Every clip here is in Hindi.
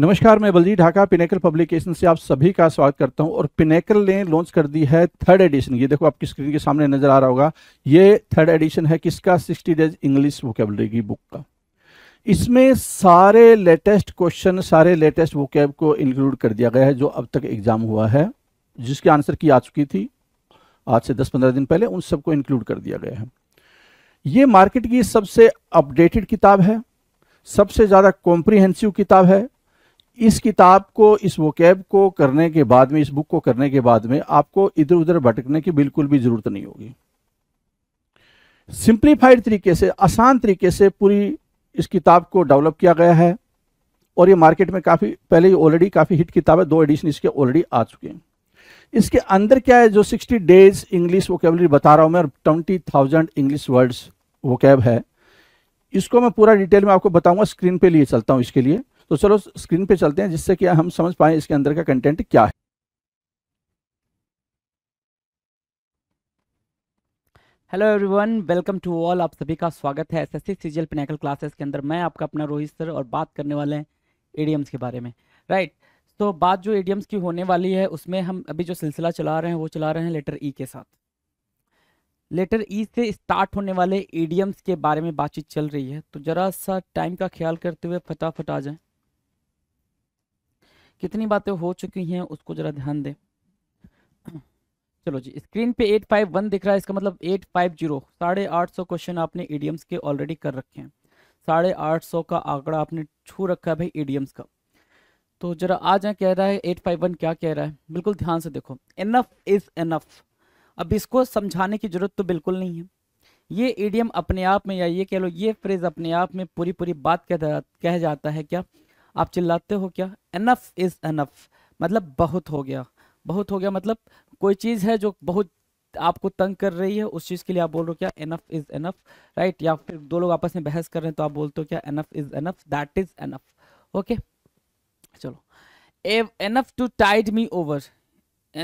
नमस्कार मैं बलजी ढाका पिनेकल पब्लिकेशन से आप सभी का स्वागत करता हूं और पिनेकल ने लॉन्च कर दी है थर्ड एडिशन ये देखो आपकी स्क्रीन के सामने नजर आ रहा होगा ये थर्ड एडिशन है किसका 60 डेज इंग्लिश वोकेबलरी की बुक का इसमें सारे लेटेस्ट क्वेश्चन सारे लेटेस्ट वोकेब को इंक्लूड कर दिया गया है जो अब तक एग्जाम हुआ है जिसके आंसर की आ चुकी थी आज से दस पंद्रह दिन पहले उन सबको इंक्लूड कर दिया गया है ये मार्केट की सबसे अपडेटेड किताब है सबसे ज़्यादा कॉम्प्रिहेंसिव किताब है इस किताब को इस वोकेब को करने के बाद में इस बुक को करने के बाद में आपको इधर उधर भटकने की बिल्कुल भी जरूरत नहीं होगी सिंप्लीफाइड तरीके से आसान तरीके से पूरी इस किताब को डेवलप किया गया है और ये मार्केट में काफ़ी पहले ऑलरेडी काफ़ी हिट किताब है दो एडिशन इसके ऑलरेडी आ चुके हैं इसके अंदर क्या है जो 60 डेज इंग्लिश वोकेबलरी बता रहा हूं मैं और twenty thousand English words vocab है इसको मैं पूरा डिटेल में आपको बताऊंगा स्क्रीन पे लिए चलता हूँ इसके लिए तो चलो स्क्रीन पे चलते हैं जिससे कि हम समझ पाए इसके अंदर का कंटेंट क्या है hello everyone welcome to all आप सभी का स्वागत है एसएससी सीजीएल पिनाकल क्लासेस के अंदर मैं आपका अपना रोहित सर और बात करने वाले हैं एडीएम्स के बारे में राइट right. तो बात जो एडीएम्स की होने वाली है उसमें हम अभी जो सिलसिला चला रहे हैं वो चला रहे हैं लेटर ई e के साथ लेटर ई e से स्टार्ट होने वाले एडीएम्स के बारे में बातचीत चल रही है तो ज़रा सा टाइम का ख्याल करते हुए फटाफट आ जाए कितनी बातें हो चुकी हैं उसको जरा ध्यान दें चलो जी स्क्रीन पे एट फाइव वन दिख रहा है इसका मतलब एट फाइव जीरो साढ़े आठ सौ क्वेश्चन आपने ईडीएम्स के ऑलरेडी कर रखे हैं साढ़े आठ सौ का आंकड़ा आपने छू रखा है भाई ईडीएम्स का तो जरा आ जाए कह रहा है एट फाइव वन क्या कह रहा है बिल्कुल ध्यान से देखो इनफ इज इनफ अब इसको समझाने की जरूरत तो बिल्कुल नहीं है ये ईडीएम अपने आप में या ये कह लो ये फ्रेज अपने आप में पूरी पूरी बात कह जाता है क्या आप चिल्लाते हो क्या एनफ इज़ एनफ मतलब बहुत हो गया बहुत हो गया मतलब कोई चीज़ है जो बहुत आपको तंग कर रही है उस चीज़ के लिए आप बोल रहे हो क्या एनफ इज़ एनफ राइट या फिर दो लोग आपस में बहस कर रहे हैं तो आप बोलते हो क्या enough is enough that is enough okay चलो enough to tide me over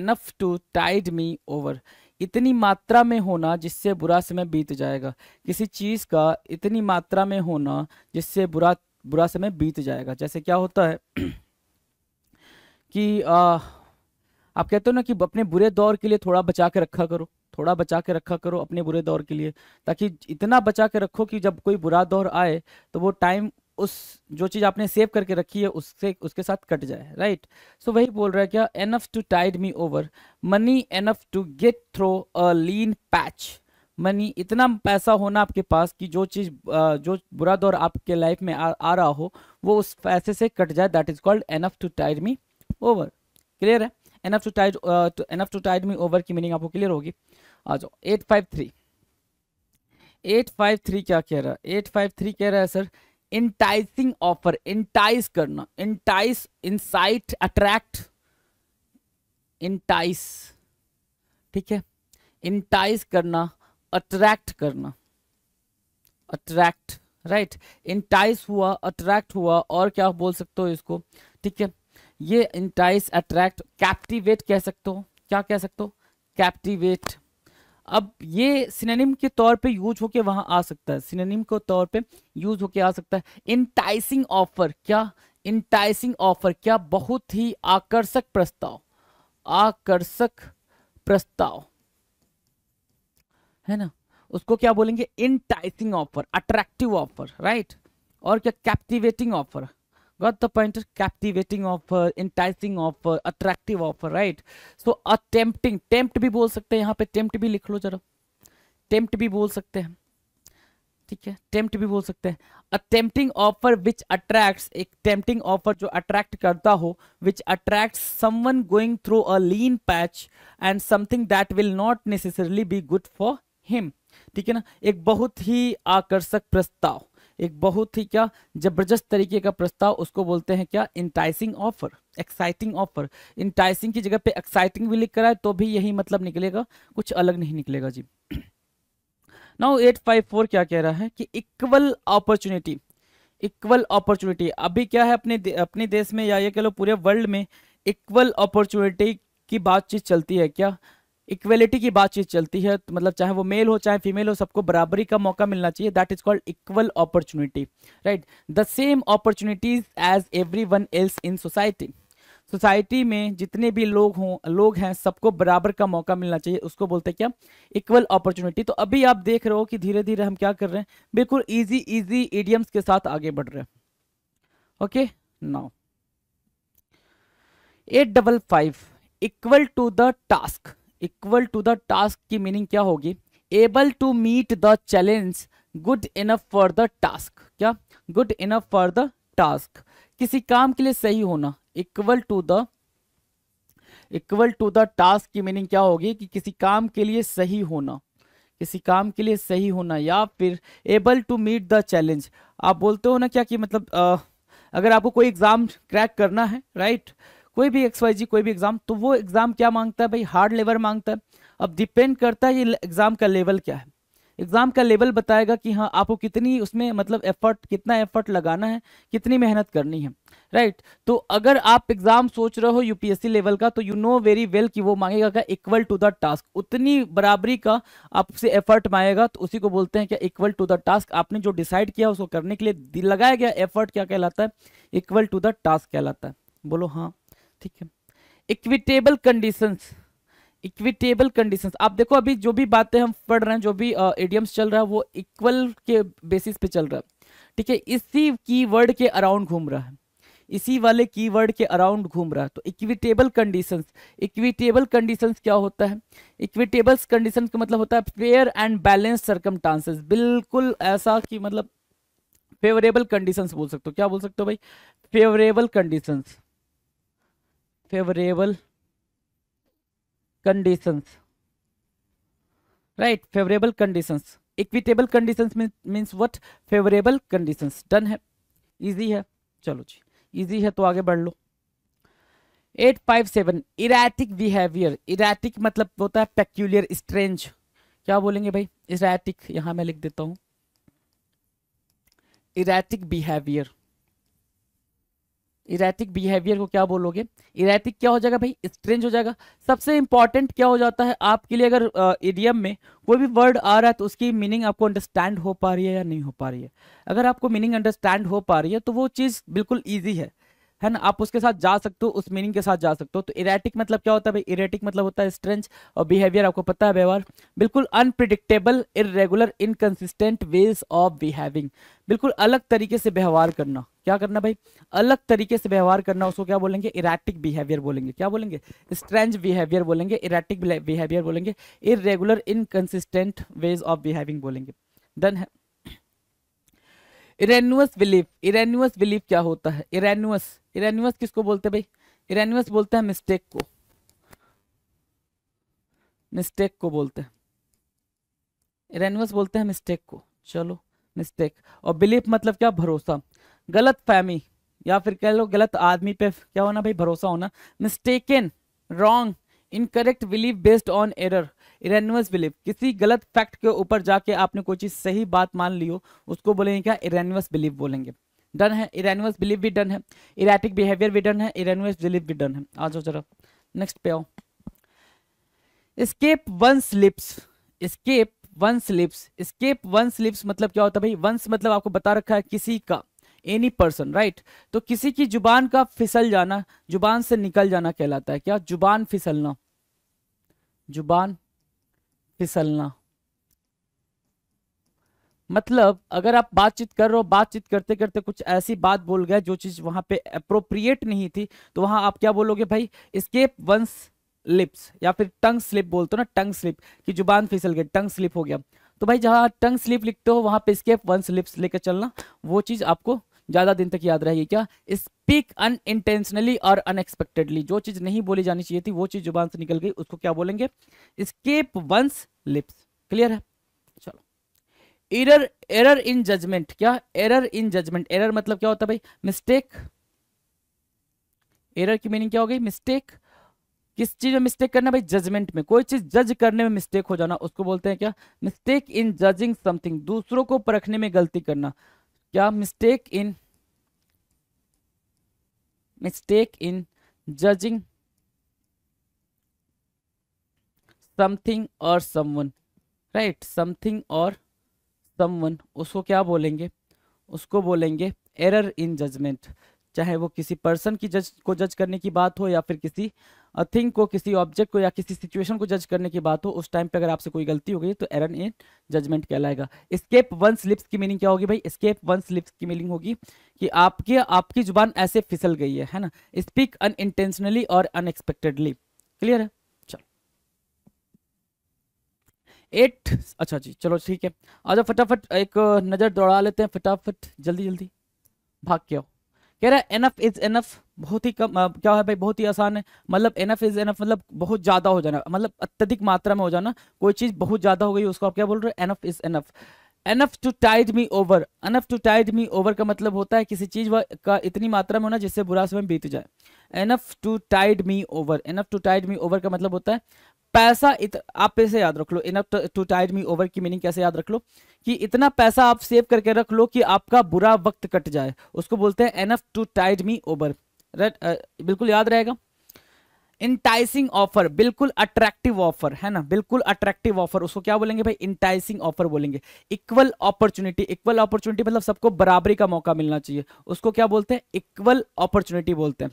enough to tide me over इतनी मात्रा में होना जिससे बुरा समय बीत जाएगा किसी चीज़ का इतनी मात्रा में होना जिससे बुरा बुरा समय बीत जाएगा जैसे क्या होता है कि आ, आप कहते हो ना कि अपने बुरे दौर के लिए थोड़ा बचा के रखा करो थोड़ा बचा के रखा करो अपने बुरे दौर के लिए ताकि इतना बचा के रखो कि जब कोई बुरा दौर आए तो वो टाइम उस जो चीज़ आपने सेव करके रखी है उससे उसके साथ कट जाए राइट सो वही बोल रहा है क्या enough to tide me over money enough to get through a lean patch money इतना पैसा होना आपके पास कि जो चीज़ जो बुरा दौर आपके लाइफ में आ, आ रहा हो वो उस पैसे से कट जाए that is called enough to tide me over clear है enough to tide enough to tide me over की मीनिंग आपको क्लियर होगी आ जाओ eight five three eight five three क्या कह रहा है एट फाइव थ्री कह रहा है सर इंटाइसिंग ऑफर इंटाइस करना इंटाइस इंसाइट अट्रैक्ट इंटाइस ठीक है इंटाइस करना अट्रैक्ट करना अट्रैक्ट राइट इंटाइस हुआ अट्रैक्ट हुआ और क्या बोल सकते हो इसको ठीक है ये इंटाइस अट्रैक्ट कैप्टिवेट कह सकते हो क्या कह सकते हो कैप्टिवेट अब ये सिनेनिम के तौर पे यूज होके वहां आ सकता है सिनेनिम के तौर पे यूज होके आ सकता है इंटाइसिंग ऑफर क्या इंटाइसिंग ऑफर क्या बहुत ही आकर्षक प्रस्ताव आकर्षक प्रस्ताव है ना उसको क्या बोलेंगे enticing offer attractive offer right और क्या captivating offer got the point captivating offer enticing offer attractive offer right so a tempting tempt भी बोल सकते हैं यहाँ पे टेम्प्ट भी लिख लो जरा टेम्प्ट भी बोल सकते हैं ठीक है टेम्प्ट भी बोल सकते हैं अटेम्प्टिंग ऑफर विच अट्रैक्ट्स एक टेम्प्टिंग ऑफर जो अट्रैक्ट करता हो which attract someone going through a lean patch and something that will not necessarily be good for him ठीक है ना एक बहुत ही आकर्षक प्रस्ताव एक बहुत ही क्या जबरदस्त तरीके का प्रस्ताव उसको बोलते हैं क्या enticing offer exciting offer enticing की जगह पे एक्साइटिंग भी लिख कराए तो भी यही मतलब निकलेगा कुछ अलग नहीं निकलेगा जी नाउ एट फाइव फोर क्या कह रहा है कि इक्वल अपॉर्चुनिटी इक्वल अपॉर्चुनिटी अभी क्या है अपने दे, अपने देश में या ये कह लो पूरे वर्ल्ड में इक्वल अपॉर्चुनिटी की बातचीत चलती है क्या इक्वेलिटी की बातचीत चलती है तो मतलब चाहे वो मेल हो चाहे फीमेल हो सबको बराबरी का मौका मिलना चाहिए that is called equal opportunity right the same opportunities as everyone else in society society में जितने भी लोग हों लोग हैं सबको बराबर का मौका मिलना चाहिए उसको बोलते हैं क्या इक्वल अपॉर्चुनिटी तो अभी आप देख रहे हो कि धीरे धीरे हम क्या कर रहे हैं बिल्कुल इजी इजी एडियम्स के साथ आगे बढ़ रहे हैं okay now eight double five equal to the task equal to the task की मीनिंग क्या होगी able to meet the challenge good enough for the task क्या good enough for the task किसी काम के लिए सही होना equal to the equal to the task की मीनिंग क्या होगी कि किसी काम के लिए सही होना किसी काम के लिए सही होना या फिर able to meet the challenge आप बोलते हो ना क्या कि मतलब आ, अगर आपको कोई एग्जाम क्रैक करना है राइट right? कोई भी एक्स वाई जी कोई भी एग्जाम तो वो एग्जाम क्या मांगता है भाई हार्ड लेवल मांगता है अब डिपेंड करता है ये एग्जाम का लेवल क्या है एग्जाम का लेवल बताएगा कि हाँ आपको कितनी उसमें मतलब एफर्ट कितना एफर्ट लगाना है कितनी मेहनत करनी है राइट right? तो अगर आप एग्जाम सोच रहे हो यूपीएससी लेवल का तो यू नो वेरी वेल कि वो मांगेगा क्या इक्वल टू द टास्क उतनी बराबरी का आपसे एफर्ट मांगेगा तो उसी को बोलते हैं क्या इक्वल टू द टास्क आपने जो डिसाइड किया उसको करने के लिए लगाया गया एफर्ट क्या कहलाता है इक्वल टू द टास्क कहलाता है बोलो हाँ ठीक है इक्विटेबल कंडीशंस इक्विटेबल कंडीशंस आप देखो अभी जो भी बातें हम पढ़ रहे हैं जो भी एडियम्स uh, चल रहा है वो इक्वल के बेसिस पे चल रहा है ठीक है इसी कीवर्ड के अराउंड घूम रहा है इसी वाले कीवर्ड के अराउंड घूम रहा है तो इक्विटेबल कंडीशंस इक्विटेबल कंडीशंस क्या होता है इक्विटेबल कंडीशंस का मतलब होता है फेयर एंड बैलेंस सरकम बिल्कुल ऐसा कि मतलब फेवरेबल कंडीशंस बोल सकते हो क्या बोल सकते हो भाई favourable conditions favourable condition right favourable conditions equitable conditions means what favourable conditions done है इजी है चलो जी इजी है तो आगे बढ़ लो eight five seven erratic behaviour erratic मतलब होता है पेक्यूलियर स्ट्रेंज क्या बोलेंगे भाई इराटिक यहां मैं लिख देता हूं इराटिक बिहेवियर इरेटिक बिहेवियर को क्या बोलोगे इरेटिक क्या हो जाएगा भाई स्ट्रेंज हो जाएगा सबसे इंपॉर्टेंट क्या हो जाता है आपके लिए अगर इडियम में कोई भी वर्ड आ रहा है तो उसकी मीनिंग आपको अंडरस्टैंड हो पा रही है या नहीं हो पा रही है अगर आपको मीनिंग अंडरस्टैंड हो पा रही है तो वो चीज़ बिल्कुल ईजी है है ना आप उसके साथ जा सकते हो उस मीनिंग के साथ जा सकते हो तो इरेटिक मतलब क्या होता है भाई इरेटिक मतलब होता है स्ट्रेंच और बिहेवियर आपको पता है व्यवहार बिल्कुल unpredictable irregular inconsistent ways of behaving बिल्कुल अलग तरीके से व्यवहार करना क्या करना भाई अलग तरीके से व्यवहार करना उसको क्या बोलेंगे इराटिक बिहेवियर बोलेंगे क्या बोलेंगे स्ट्रेंज बिहेवियर बोलेंगे इराटिक बिहेवियर बोलेंगे irregular inconsistent ways of behaving बोलेंगे देन है इरेनुअस बिलीफ इरेनुअस बिलीफ क्या होता है इरेनुअस इरेनुअस किसको बोलते हैं भाई इरेनुअस बोलते हैं मिस्टेक को मिस्टेक को बोलते हैं इरेनुअस बोलते हैं मिस्टेक को चलो मिस्टेक और बिलीफ मतलब क्या भरोसा गलत फहमी या फिर कह लो गलत आदमी पे क्या होना भाई भरोसा होना mistaken wrong incorrect believe based on error erroneous believe किसी गलत फैक्ट के ऊपर जाके आपने कोई चीज़ सही बात मान ली हो उसको बोलेंगे क्या इरेनुअस बिलीव बोलेंगे डन है इरेनुअस बिलीव भी डन है इरेटिक बिहेवियर भी डन है इरेनुअस बिलीव भी डन है आ जाओ जरा नेक्स्ट पे आओ escape one's lips escape one's lips escape one's lips मतलब क्या होता है भाई वंस मतलब आपको बता रखा है किसी का एनी पर्सन राइट तो किसी की जुबान का फिसल जाना जुबान से निकल जाना कहलाता है क्या जुबान फिसलना जुबान फिसलना मतलब अगर आप बातचीत कर रहे हो बातचीत करते करते कुछ ऐसी बात बोल गए जो चीज वहां पे अप्रोप्रिएट नहीं थी तो वहां आप क्या बोलोगे भाई स्केप वंस लिप्स या फिर टंग स्लिप बोलते हो ना टंग स्लिप कि जुबान फिसल गई टंग स्लिप हो गया तो भाई जहां टंग स्लिप लिखते हो वहां पे स्केप वंस लिप्स लेकर चलना वो चीज़ आपको ज़्यादा दिन तक याद रहेगी क्या speak unintentionally unexpectedly जो चीज़ नहीं बोली जानी चाहिए थी वो चीज़ जुबान से निकल गई उसको क्या बोलेंगे स्केप वंस लिप्स क्लियर है चलो इरर एरर इन जजमेंट क्या एरर इन जजमेंट एरर मतलब क्या होता है भाई मिस्टेक एरर की मीनिंग क्या हो गई मिस्टेक किस चीज में मिस्टेक करना भाई जजमेंट में कोई चीज जज करने में मिस्टेक हो जाना उसको बोलते हैं क्या मिस्टेक इन जजिंग समथिंग दूसरों को परखने में गलती करना क्या mistake in mistake in judging something और समवन राइट समथिंग और समवन उसको क्या बोलेंगे उसको बोलेंगे एरर इन जजमेंट चाहे वो किसी पर्सन की जज को जज करने की बात हो या फिर किसी थिंग को किसी ऑब्जेक्ट को या किसी सिचुएशन को जज करने की बात हो उस टाइम पे अगर आपसे कोई गलती हो गई तो एरन इन जजमेंट कहलाएगा स्केप वन स्लिप्स की मीनिंग क्या होगी भाई स्केप वन स्लिप्स की मीनिंग होगी कि आपकी आपकी जुबान ऐसे फिसल गई है है ना speak unintentionally unexpectedly clear है एट अच्छा जी चलो ठीक है आ जाओ फटाफट एक नज़र दौड़ा लेते हैं फटाफट जल्दी जल्दी भाग के आओ कह रहा है एनफ इज एनफ बहुत ही कम आ, क्या है भाई बहुत ही आसान है मतलब एनफ इज एनफ मतलब बहुत ज़्यादा हो जाना मतलब अत्यधिक मात्रा में हो जाना कोई चीज़ बहुत ज़्यादा हो गई उसको आप क्या बोल रहे हो enough is enough enough to tide me over enough to tide me over का मतलब होता है किसी चीज़ का इतनी मात्रा में होना जिससे बुरा समय बीत जाए enough to tide me over enough to tide me over का मतलब होता है पैसा इत, आप पैसे याद रख लो enough to tide me over की मीनिंग कैसे याद रख लो कि इतना पैसा आप सेव करके रख लो कि आपका बुरा वक्त कट जाए उसको बोलते हैं enough to tide me over right बिल्कुल याद रहेगा इंटाइसिंग ऑफर बिल्कुल अट्रैक्टिव ऑफर है ना बिल्कुल अट्रैक्टिव ऑफर उसको क्या बोलेंगे भाई इंटाइसिंग ऑफर बोलेंगे इक्वल अपॉर्चुनिटी इक्वल अपॉर्चुनिटी मतलब सबको बराबरी का मौका मिलना चाहिए उसको क्या बोलते हैं इक्वल अपॉर्चुनिटी बोलते हैं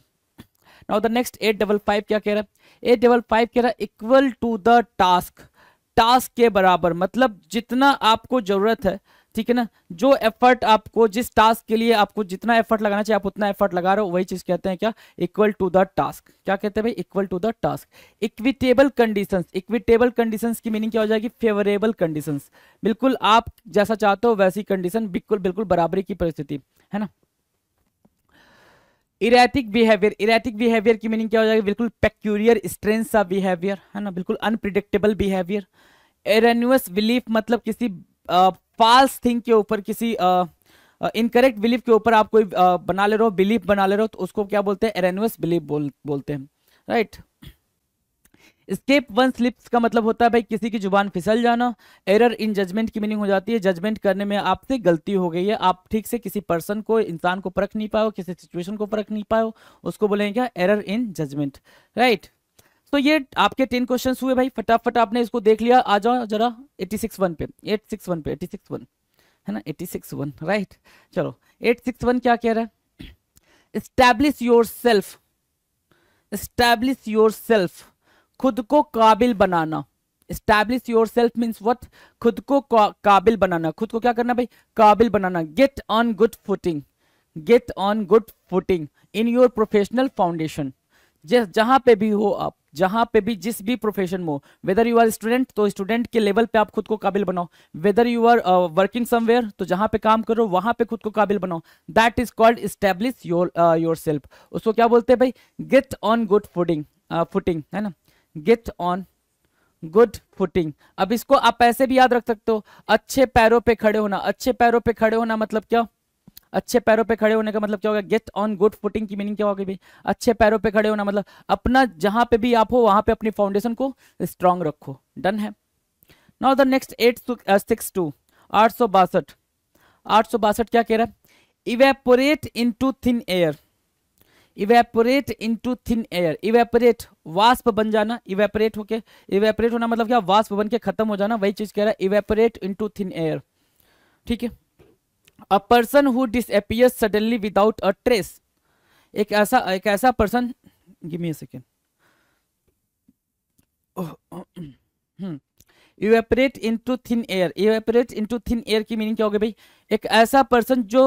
now the next eight double five क्या कह रहा है एट डबल फाइव कह रहा है equal to the task task के बराबर मतलब जितना आपको जरूरत है ठीक है ना जो एफर्ट आपको जिस टास्क के लिए आपको जितना एफर्ट लगाना चाहिए आप उतना एफर्ट लगा रहे हो वही चीज कहते हैं क्या इक्वल टू द टास्क क्या कहते हैं भाई equal to the task equitable conditions equitable conditions की मीनिंग क्या हो जाएगी फेवरेबल कंडीशंस बिल्कुल आप जैसा चाहते हो वैसी कंडीशन बिल्कुल बिल्कुल बराबरी की परिस्थिति है ना इरेटिक बिहेवियर इरेटिक बिहेवियर की मीनिंग क्या हो जाएगी बिल्कुल पेक्यूरियर स्ट्रेंथ सा बिहेवियर है ना बिल्कुल अनप्रिडिक्टेबल बिहेवियर एरेन्यूस बिलीफ मतलब किसी फॉल्स थिंग के ऊपर किसी इनकरेक्ट uh, बिलीफ के ऊपर आप कोई uh, बना ले रहे हो बिलीफ बना ले रहे हो तो उसको क्या बोलते हैं एरेन्यूस बिलीफ बोल बोलते हैं right right? Escape one's lips का मतलब होता है भाई किसी की जुबान फिसल जाना एरर इन जजमेंट की मीनिंग हो जाती है जजमेंट करने में आपसे गलती हो गई है आप ठीक से किसी पर्सन को इंसान को परख नहीं पाओ किसी सिचुएशन को परख नहीं पाओ उसको बोलेंगे क्या एरर इन जजमेंट राइट तो ये आपके टेन क्वेश्चन हुए भाई फटाफट आपने इसको देख लिया आ जाओ जरा एट्टी सिक्स वन पे एट सिक्स वन पे एट्टी सिक्स वन है ना एट्टी सिक्स वन राइट चलो एट सिक्स वन क्या कह रहा है establish yourself yourself खुद को काबिल बनाना establish yourself means what खुद को काबिल बनाना खुद को क्या करना भाई काबिल बनाना get on good footing get on good footing in your professional foundation जिस जहां पे भी हो आप जहां पे भी जिस भी प्रोफेशन में हो वेदर यू आर स्टूडेंट तो स्टूडेंट के लेवल पे आप खुद को काबिल बनाओ whether you are working somewhere तो जहां पे काम करो वहां पे खुद को काबिल बनाओ that is called establish your yourself उसको क्या बोलते हैं भाई get on good footing footing है ना गेट ऑन गुड फुटिंग अब इसको आप ऐसे भी याद रख सकते हो अच्छे पैरों पे खड़े होना अच्छे पैरों पे खड़े होना मतलब क्या अच्छे पैरों पे खड़े होने का मतलब क्या होगा गेट ऑन गुड फुटिंग की मीनिंग क्या होगी भाई अच्छे पैरों पे खड़े होना मतलब अपना जहां पे भी आप हो वहां पे अपनी फाउंडेशन को स्ट्रांग रखो डन है now the next eight six two आठ सौ बासठ क्या कह रहा है evaporate into thin air evaporate into thin air evaporate वाष्प बन जाना इवेपोरेट होके इवेपोरेट होना मतलब क्या वाष्प बन के खत्म हो जाना वही चीज कह रहा है evaporate into thin air ठीक है a person who disappears suddenly without a trace एक ऐसा एक ऐसा person give me second evaporate to thin air evaporate to thin air की मीनिंग क्या होगी भाई एक ऐसा पर्सन जो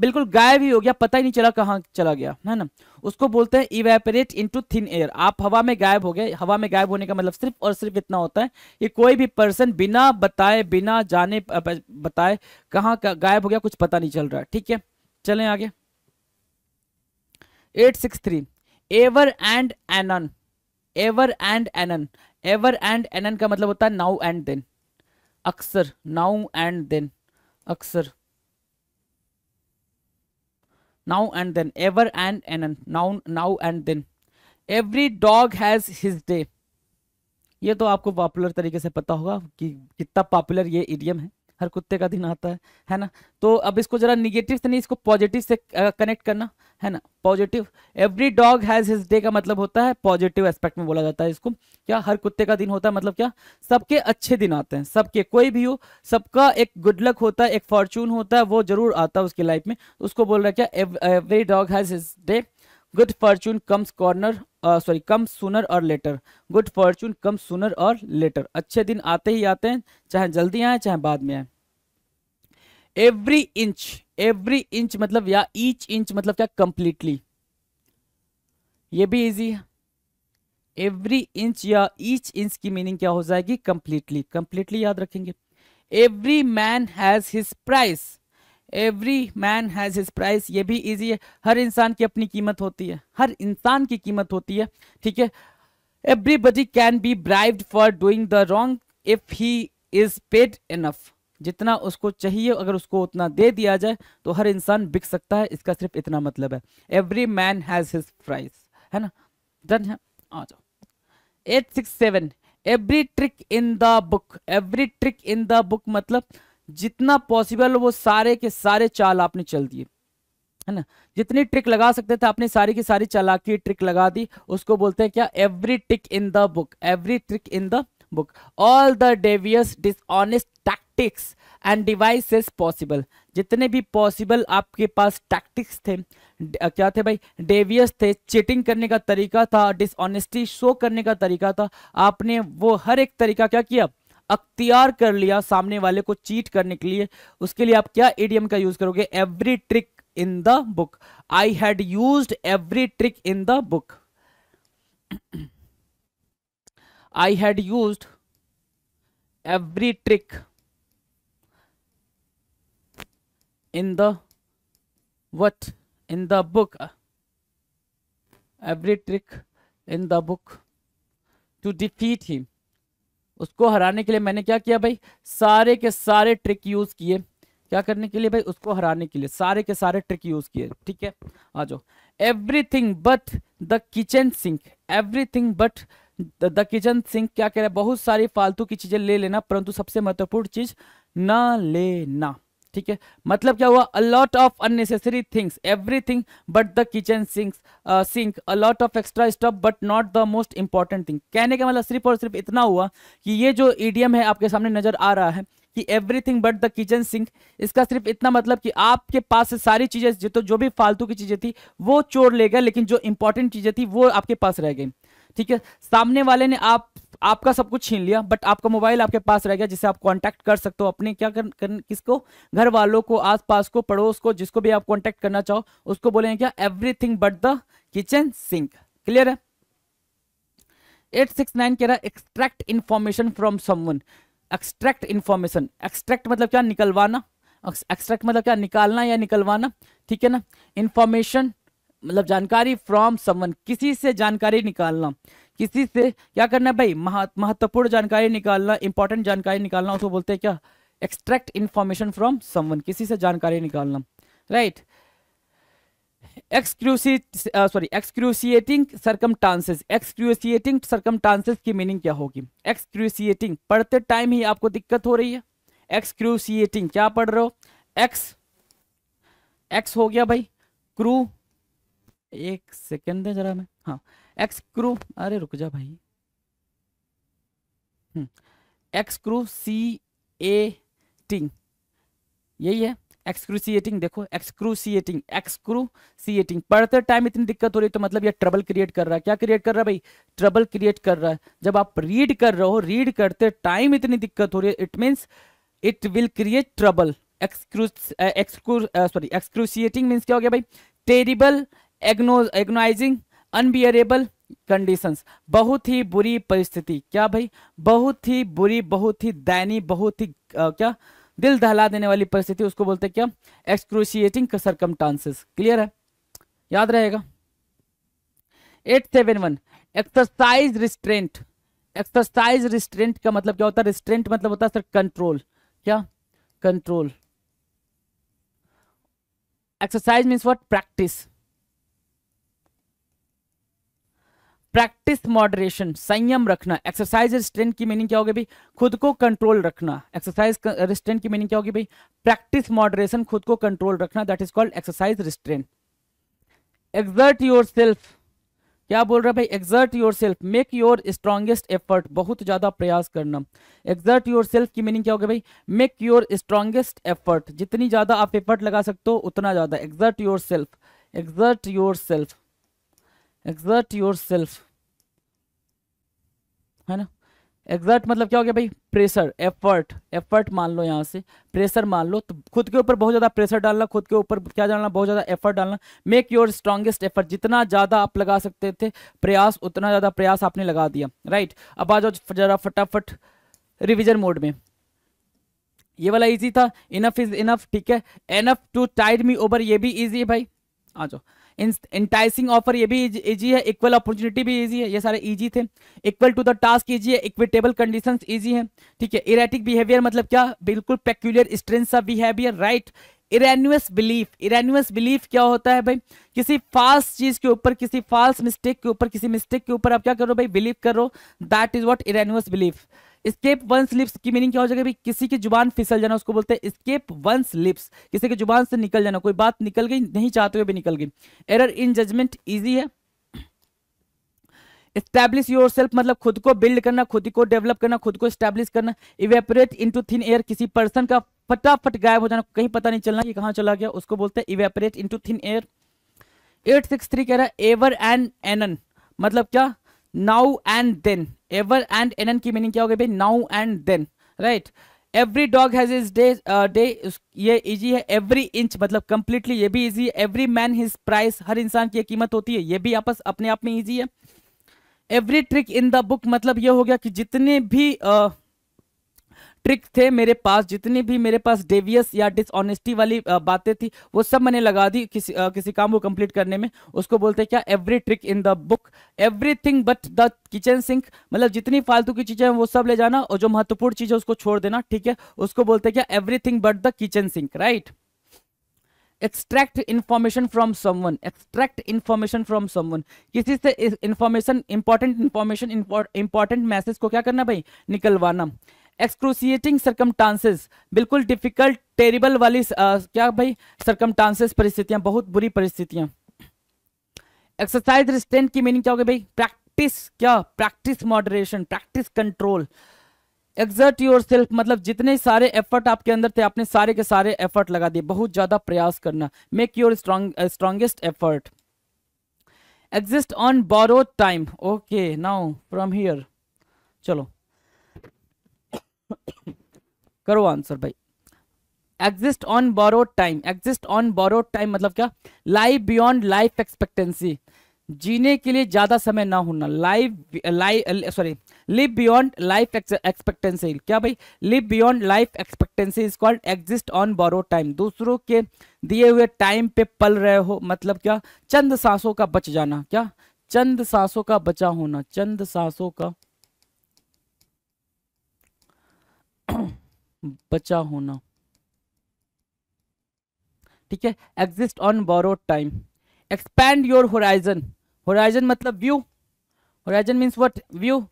बिल्कुल गायब ही हो गया पता ही नहीं चला कहाँ चला गया है ना उसको बोलते हैं इवेपरेट इनटू थिन एयर आप हवा में गायब हो गए हवा में गायब होने का मतलब सिर्फ और सिर्फ इतना होता है कि कोई भी पर्सन बिना बताए बिना जाने बताए कहाँ का गायब हो गया कुछ पता नहीं चल रहा ठीक है चलें आगे eight six three ever and anon ever and anon ever and anon का मतलब होता है नाउ एंड देन अक्सर नाउ एंड देन अक्सर now and then ever and and now now and then every dog has his day ये तो आपको पॉपुलर तरीके से पता होगा कि कितना पॉपुलर ये इडियम है हर कुत्ते का दिन आता है है ना तो अब इसको जरा निगेटिव से तो नहीं इसको पॉजिटिव से कनेक्ट करना है ना positive every dog has his day का मतलब होता है पॉजिटिव एस्पेक्ट में बोला जाता है इसको क्या हर कुत्ते का दिन होता है मतलब क्या सबके अच्छे दिन आते हैं सबके कोई भी हो सबका एक गुड लक होता है एक फॉर्चून होता है वो जरूर आता है उसकी लाइफ में उसको बोल रहा है क्या every dog has his day good fortune comes corner sorry come sooner or letter good Fortune come sooner or letter अच्छे दिन आते ही आते हैं चाहे जल्दी आए चाहे बाद में आए एवरी इंच एवरी इंच मतलब या ईच इंच मतलब क्या कंप्लीटली ये भी इजी है एवरी इंच या ईच इंच की मीनिंग क्या हो जाएगी कंप्लीटली कंप्लीटली याद रखेंगे every man has his price every man has his price ये भी इजी है हर इंसान की अपनी कीमत होती है हर इंसान की कीमत होती है ठीक है everybody can be bribe for doing the wrong if he is paid enough जितना उसको चाहिए अगर उसको उतना दे दिया जाए तो हर इंसान बिक सकता है इसका सिर्फ इतना मतलब है every man has his price है ना डन है आ जाओ eight six seven every trick in the book every trick in the book मतलब जितना पॉसिबल वो सारे के सारे चाल आपने चल दिए है ना जितनी ट्रिक लगा सकते थे आपने सारी की सारी चालाकी ट्रिक लगा दी उसको बोलते हैं क्या every trick in the book every trick in the book all the devious dishonest tactics and device possible जितने भी पॉसिबल आपके पास टैक्टिक्स थे क्या थे भाई डेवियस थे चीटिंग करने का तरीका था डिसऑनेस्टी शो करने का तरीका था आपने वो हर एक तरीका क्या किया अख्तियार कर लिया सामने वाले को चीट करने के लिए उसके लिए आप क्या एडीएम का यूज करोगे every trick in the book I had use every trick in the book I had use every trick in the what in the book every trick in the book to defeat him उसको हराने के लिए मैंने क्या किया भाई सारे के सारे ट्रिक यूज किए क्या करने के लिए भाई उसको हराने के लिए सारे के सारे ट्रिक यूज किए ठीक है आ जाओ everything but the kitchen sink everything but the kitchen sink क्या कह रहे हैं बहुत सारी फालतू की चीजें ले लेना परंतु सबसे महत्वपूर्ण चीज ना लेना ठीक है मतलब क्या हुआ a lot of unnecessary things everything but the kitchen sinks sink a lot of extra stuff but not the most important thing कहने का मतलब सिर्फ और सिर्फ इतना हुआ कि ये जो ईडीएम है आपके सामने नजर आ रहा है कि everything but the kitchen sink इसका सिर्फ इतना मतलब कि आपके पास से सारी चीजें जो तो जो भी फालतू की चीजें थी वो चोर ले गया लेकिन जो इंपॉर्टेंट चीजें थी वो आपके पास रह गई ठीक है सामने वाले ने आप आपका सब कुछ छीन लिया बट आपका मोबाइल आपके पास रह गया जिससे आप कांटेक्ट कर सकते हो अपने क्या कर, कर किसको घर वालों को आसपास को पड़ोस को जिसको भी आप कांटेक्ट करना चाहो उसको बोलेंगे क्या everything but the kitchen sink clear है एट सिक्स नाइन कह रहा extract information from someone extract information extract मतलब क्या निकलवाना एक्सट्रैक्ट मतलब क्या निकालना या निकलवाना ठीक है ना इन्फॉर्मेशन मतलब जानकारी फ्रॉम समवन किसी से जानकारी निकालना किसी से क्या करना है भाई महत्वपूर्ण जानकारी निकालना इंपॉर्टेंट जानकारी निकालना उसको बोलते हैं क्या एक्सट्रैक्ट इन्फॉर्मेशन फ्रॉम समवन किसी से जानकारी निकालना right excruci sorry excruciating circumstances excruciating की मीनिंग क्या होगी एक्सक्रूसिएटिंग पढ़ते टाइम ही आपको दिक्कत हो रही है एक्सक्रूसिएटिंग क्या पढ़ रहे हो एक्स एक्स हो गया भाई क्रू एक सेकेंड है जरा मैं हाँ एक्स क्रू अरे रुक जा भाई एक्स क्रू सी ए टिंग यही है एक्सक्रूसिएटिंग देखो एक्सक्रूसिएटिंग एक्सक्रूसिएटिंग पढ़ते टाइम इतनी दिक्कत हो रही है तो मतलब ये ट्रबल क्रिएट कर रहा है क्या क्रिएट कर रहा है भाई ट्रबल क्रिएट कर रहा है जब आप रीड कर रहे हो रीड करते टाइम इतनी दिक्कत हो रही है it means it will create trouble excru sorry excruciating means क्या हो गया भाई terrible agno agonising unbearable conditions बहुत ही बुरी परिस्थिति क्या भाई बहुत ही बुरी बहुत ही दैनी बहुत ही आ, क्या दिल दहला देने वाली परिस्थिति उसको बोलते क्या एक्सक्रूसिएटिंग सरकम क्लियर है याद रहेगा eight seven one exercise restraint exercise restraint का मतलब क्या होता है रिस्ट्रेंट मतलब होता है सर कंट्रोल क्या control exercise means what practice practice moderation संयम रखना एक्सरसाइज रिस्ट्रेंट की मीनिंग क्या होगी भाई खुद को कंट्रोल रखना एक्सरसाइज रिस्ट्रेंट की मीनिंग क्या होगी भाई प्रैक्टिस मॉडरेशन खुद को कंट्रोल रखना that is called exercise restraint exert yourself क्या बोल रहा है भाई exert yourself make your strongest effort बहुत ज्यादा प्रयास करना एक्सर्ट योर सेल्फ की मीनिंग क्या होगी भाई मेक योर स्ट्रांगेस्ट एफर्ट जितनी ज्यादा आप एफर्ट लगा सकते हो उतना ज्यादा exert yourself exert yourself exert yourself है ना एग्जर्ट मतलब क्या हो गया भाई प्रेशर एफर्ट एफर्ट मान लो यहाँ से प्रेशर मान लो तो खुद के ऊपर बहुत ज़्यादा प्रेशर डालना खुद के ऊपर क्या डालना बहुत ज़्यादा एफर्ट डालना मेक योर स्ट्रांगेस्ट एफर्ट जितना ज़्यादा आप लगा सकते थे प्रयास उतना ज़्यादा प्रयास आपने लगा दिया राइट अब आ जाओ जरा फटाफट रिविजन मोड में ये वाला इजी था इनफ इज इनफ ठीक है enough to tide me over ये भी इजी है भाई आ जाओ इंटाइसिंग ऑफर ये भी इजी है इक्वल अपॉर्चुनिटी भी इजी है ये सारे इजी थे equal to the task easy है इक्विटेबल कंडीशंस इजी है ठीक है इरेटिक बिहेवियर मतलब क्या बिल्कुल peculiar strength of behaviour right erroneous belief erroneous belief क्या होता है भाई किसी फास्ट चीज के ऊपर किसी फाल्स मिस्टेक के ऊपर किसी मिस्टेक के ऊपर आप क्या करो भाई बिलीव करो that is what erroneous belief escape one's lips की मीनिंग क्या हो जाएगा भाई किसी की जुबान फिसल जाना उसको बोलते हैं स्केप वंस लिप्स किसी की जुबान से निकल जाना कोई बात निकल गई नहीं चाहते हुए भी निकल गई एरर इन जजमेंट ईजी है स्टैब्लिश योर मतलब खुद को बिल्ड करना खुद को डेवलप करना खुद को स्टैब्लिश करना इवेपरेट इनटू थिन एयर किसी पर्सन का फटाफट गायब हो जाना कहीं पता नहीं चलना कि कहाँ चला गया उसको बोलते हैं evaporate into thin air eight six three कह रहा है एवर एंड एनन मतलब क्या now and then ever and anon की मीनिंग क्या हो गई भाई now and then right every dog has his day day ये इजी है एवरी इंच मतलब कंप्लीटली ये भी इजी है एवरी मैन हिज प्राइस हर इंसान की कीमत होती है ये भी आपस अपने आप में इजी है every trick in the book मतलब ये हो गया कि जितने भी uh, ट्रिक थे मेरे पास जितनी भी मेरे पास डेवियस या डिसऑनेस्टी वाली बातें थी वो सब मैंने लगा दी किसी आ, किसी काम को कंप्लीट करने में उसको बोलते हैं क्या every trick in the book everything but the kitchen sink मतलब जितनी फालतू की चीजें हैं वो सब ले जाना और जो महत्वपूर्ण चीज है उसको छोड़ देना ठीक है उसको बोलते क्या everything but the kitchen sink right extract information from someone extract information from someone किसी से information important information important message को क्या करना भाई निकलवाना एक्सक्रूसिएटिंग सरकमटांसेस बिल्कुल डिफिकल्ट टेरिबल वाली आ, क्या भाई सर्कमटांसेस परिस्थितियां बहुत बुरी परिस्थितियां एक्सरसाइज रिस्टेंट की मीनिंग क्या होगी भाई प्रैक्टिस क्या practice moderation practice control exert yourself मतलब जितने सारे एफर्ट आपके अंदर थे आपने सारे के सारे एफर्ट लगा दिए बहुत ज़्यादा प्रयास करना make your strong strongest effort exist on borrow time okay now from here चलो करो आंसर भाई exist on borrow time exist on borrow time मतलब क्या लाइव बियॉन्ड लाइफ एक्सपेक्टेंसी जीने के लिए ज्यादा समय ना होना live live sorry live beyond life expectancy क्या भाई live beyond life expectancy is called exist on borrow time दूसरों के दिए हुए टाइम पे पल रहे हो मतलब क्या चंद सांसों का बच जाना क्या चंद सांसों का बचा होना चंद सांसों का बचा होना ठीक है exist on borrow time expand your horizon horizon मतलब view horizon means what view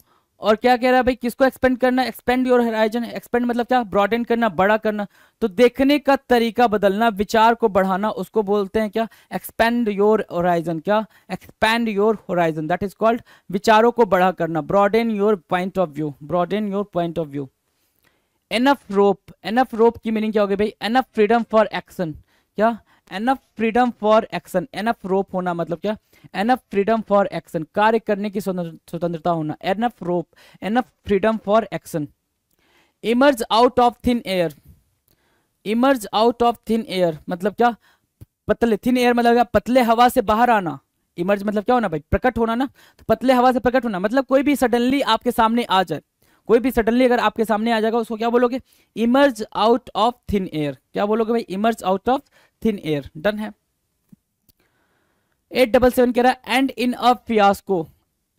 और क्या कह रहा है भाई किसको एक्सपेंड करना एक्सपेंड योर होराइजन एक्सपेंड मतलब क्या ब्रॉडेन करना बड़ा करना तो देखने का तरीका बदलना विचार को बढ़ाना उसको बोलते हैं क्या एक्सपेंड योर होराइजन क्या expand your horizon that is called विचारों को बढ़ा करना broaden your point of view broaden your point of view enough rope enough rope की मीनिंग क्या होगी भाई एनफ फ्रीडम फॉर एक्शन क्या enough freedom for action enough rope होना मतलब क्या एनफ फ्रीडम फॉर एक्शन कार्य करने की स्वतंत्रता होना enough rope enough freedom for action emerge out of thin air emerge out of thin air मतलब क्या पतले थिन एयर मतलब क्या पतले हवा से बाहर आना इमर्ज मतलब क्या होना भाई प्रकट होना ना तो पतले हवा से प्रकट होना मतलब कोई भी सडनली आपके सामने आ जाए कोई भी सडनली अगर आपके सामने आ जाएगा उसको क्या बोलोगे emerge out of thin air क्या बोलोगे भाई emerge out of thin air done है एट डबल सेवन कह रहा है end in a fiasco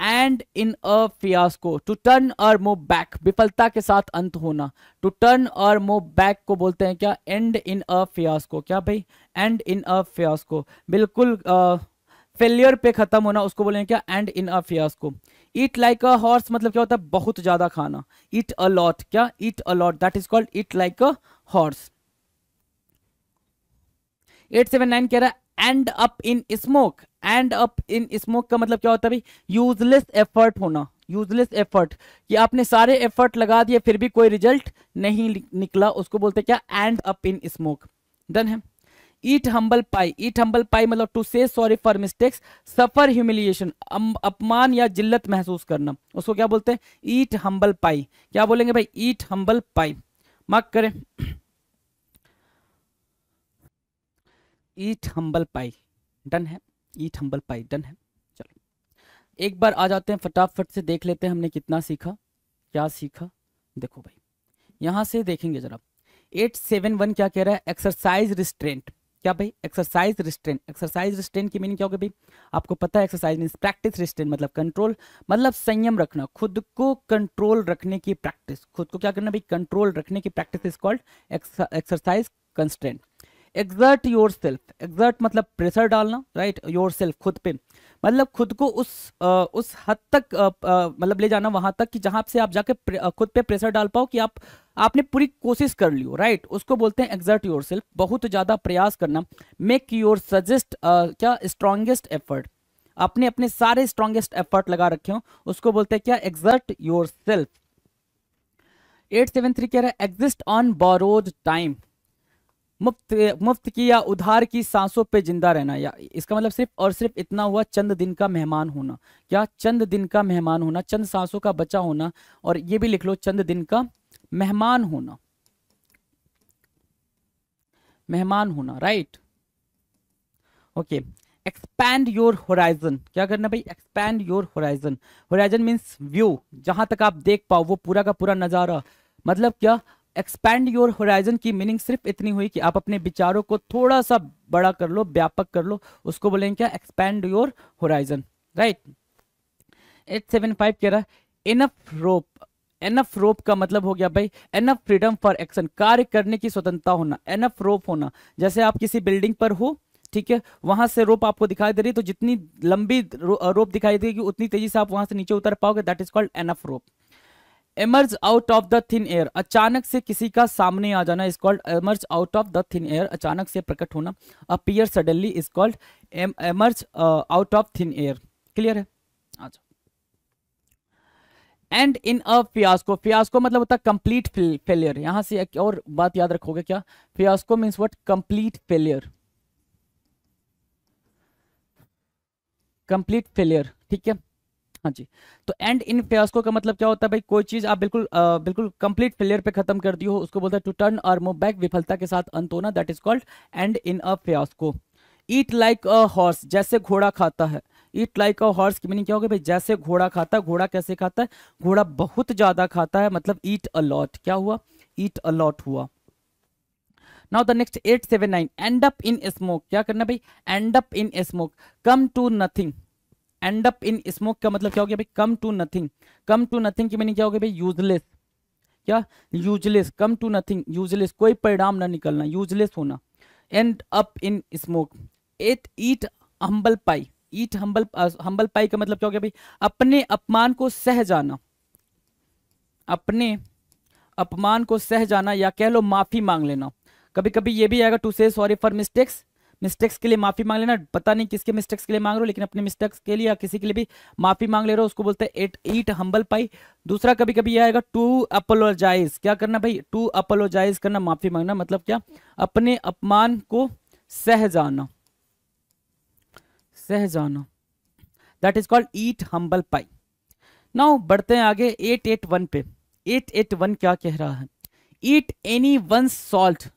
end in a fiasco to turn और मूव बैक विफलता के साथ अंत होना टू टर्न और मूव बैक को बोलते हैं क्या एंड इन अ फियास्को क्या भाई एंड इन अ फियास्को बिल्कुल फेलियर पे खत्म होना उसको बोलेंगे क्या end in a fiasco eat like a horse मतलब क्या होता है बहुत ज्यादा खाना ईट अलॉट क्या eat a lot that is called eat like a horse eight seven nine कह रहा है end up in smoke end up in smoke का मतलब क्या होता है भाई यूजलेस एफर्ट होना यूजलेस एफर्ट कि आपने सारे एफर्ट लगा दिए फिर भी कोई रिजल्ट नहीं निकला उसको बोलते क्या end up in smoke done है ईट हम्बल पाई ईट हम्बल पाई मतलब to say sorry for mistakes suffer humiliation अपमान या जिल्लत महसूस करना उसको क्या बोलते हैं ईट हम्बल पाई क्या बोलेंगे भाई ईट हम्बल पाई मार्क करें ईट हम्बल पाई डन है ईट हम्बल पाई डन है चलो एक बार आ जाते हैं फटाफट से देख लेते हैं हमने कितना सीखा क्या सीखा देखो भाई यहां से देखेंगे जरा एट सेवन वन क्या कह रहा है एक्सरसाइज रिस्ट्रेंट क्या भाई एक्सरसाइज रिस्ट्रेन एक्सरसाइज रिस्ट्रेन की मीनिंग क्या होगी भाई आपको पता है एक्सरसाइज मीन प्रैक्टिस रिस्ट्रेन मतलब कंट्रोल मतलब संयम रखना खुद को कंट्रोल रखने की प्रैक्टिस खुद को क्या करना भाई कंट्रोल रखने की practice is called exercise constraint exert yourself exert मतलब प्रेशर डालना राइट योर सेल्फ खुद पे मतलब खुद को उस आ, उस हद तक मतलब ले जाना वहां तक कि जहां से आप जाके प्रे, खुद पे प्रेशर डाल पाओ कि आप आपने पूरी कोशिश कर ली हो राइट उसको बोलते हैं एग्जर्ट योर सेल्फ बहुत ज़्यादा प्रयास करना मेक योर सजेस्ट क्या स्ट्रांगेस्ट एफर्ट अपने अपने सारे स्ट्रांगेस्ट एफर्ट लगा रखे हो उसको बोलते हैं क्या exert yourself eight seven three कह रहा है एग्जिस्ट ऑन बोरोज टाइम मुफ्त मुफ्त की या उधार की सांसों पे जिंदा रहना या इसका मतलब सिर्फ और सिर्फ इतना हुआ चंद दिन का मेहमान होना क्या चंद दिन का मेहमान होना चंद सांसों का बचा होना और ये भी लिख लो चंद दिन का मेहमान होना मेहमान होना right okay expand your horizon क्या करना भाई expand your horizon horizon means view जहां तक आप देख पाओ वो पूरा का पूरा नजारा मतलब क्या एक्सपैंड योर होराइजन की मीनिंग सिर्फ इतनी हुई कि आप अपने विचारों को थोड़ा सा बड़ा कर लो व्यापक कर लो उसको बोलेंगे क्या expand your horizon right eight seven five कह रहा है इनफ रोप एनफ रोप का मतलब हो गया भाई एनफ फ्रीडम फॉर एक्शन कार्य करने की स्वतंत्रता होना एनफ रोप होना जैसे आप किसी बिल्डिंग पर हो ठीक है वहां से रोप आपको दिखाई दे रही है तो जितनी लंबी रो, रोप दिखाई देगी उतनी तेजी से आप वहां से नीचे उतर पाओगे that is called enough rope emerge out of the thin air अचानक से किसी का सामने आ जाना is called emerge out of the thin air अचानक से प्रकट होना appear suddenly is called emerge out of thin air clear है अच्छा end in a fiasco fiasco मतलब होता है कंप्लीट फेलियर यहां से एक और बात याद रखोगे क्या fiasco means what complete failure complete failure ठीक है हाँ जी तो एंड इन फेस्को का मतलब क्या होता है भाई कोई चीज आप बिल्कुल आ, बिल्कुल कंप्लीट फेलियर पे खत्म कर दी हो उसको बोलता है टू टर्न और मूव बैक विफलता के साथ अंत होना that is called end in a fiasco eat like a horse जैसे घोड़ा खाता है ईट लाइक अ हॉर्स की मीनिंग क्या होगा भाई जैसे घोड़ा खाता है घोड़ा कैसे खाता है घोड़ा बहुत ज्यादा खाता है मतलब ईट अ लॉट क्या हुआ ईट अ लॉट हुआ now the next eight seven nine end up in smoke क्या करना भाई end up in smoke come to nothing end up in smoke का मतलब क्या हो गया भाई come to nothing come to nothing की मैंने क्या हो गया भाई यूजलेस क्या useless come to nothing useless कोई परिणाम ना निकलना यूजलेस होना end up in smoke eight eat humble pi eat humble humble pie का मतलब क्या हो गया भाई अपने अपमान को सह जाना अपने अपमान को सह जाना या कह लो माफी मांग लेना कभी कभी ये भी आएगा to say sorry for mistakes mistakes के लिए माफी मांग लेना पता नहीं किसके मिस्टेक्स के लिए मांग रहे हो लेकिन अपने मिस्टेक्स के लिए या किसी के लिए भी माफी मांग ले रहे हो उसको बोलते हैं एट ईट हम्बल पाई दूसरा कभी कभी यह आएगा टू अपोलोजाइज क्या करना भाई टू अपोलोजाइज करना माफी मांगना मतलब क्या अपने अपमान को सह जाना सह जाना that is called eat humble pie now बढ़ते हैं आगे एट एट वन पे एट एट वन क्या कह रहा है ईट एनी वन सॉल्ट